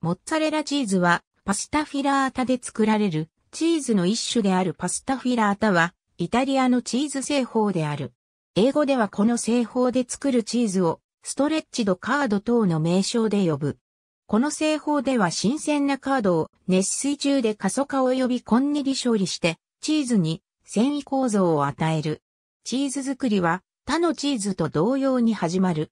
モッツァレラチーズはパスタフィラータで作られるチーズの一種であるパスタフィラータはイタリアのチーズ製法である。英語ではこの製法で作るチーズをストレッチドカード等の名称で呼ぶ。この製法では新鮮なカードを熱水中で過疎化及びこんねり処理してチーズに繊維構造を与える。チーズ作りは他のチーズと同様に始まる。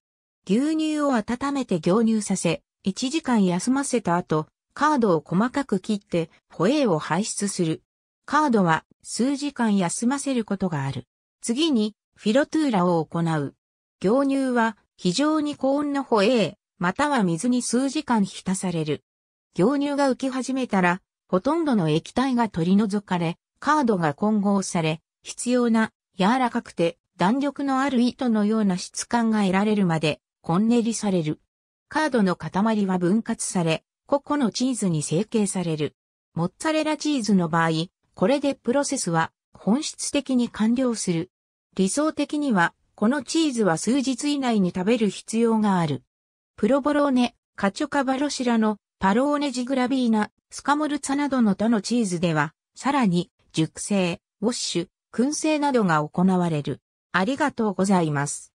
牛乳を温めて凝乳させ、1時間休ませた後、カードを細かく切って、ホエーを排出する。カードは数時間休ませることがある。次に、フィロトゥーラを行う。牛乳は非常に高温のホエー、または水に数時間浸される。牛乳が浮き始めたら、ほとんどの液体が取り除かれ、カードが混合され、必要な柔らかくて弾力のある糸のような質感が得られるまで、こんねりされる。カードの塊は分割され、個々のチーズに成形される。モッツァレラチーズの場合、これでプロセスは本質的に完了する。理想的には、このチーズは数日以内に食べる必要がある。プロボローネ、カチョカバロシラのパローネジグラビーナ、スカモルツァなどの他のチーズでは、さらに、熟成、ウォッシュ、燻製などが行われる。ありがとうございます。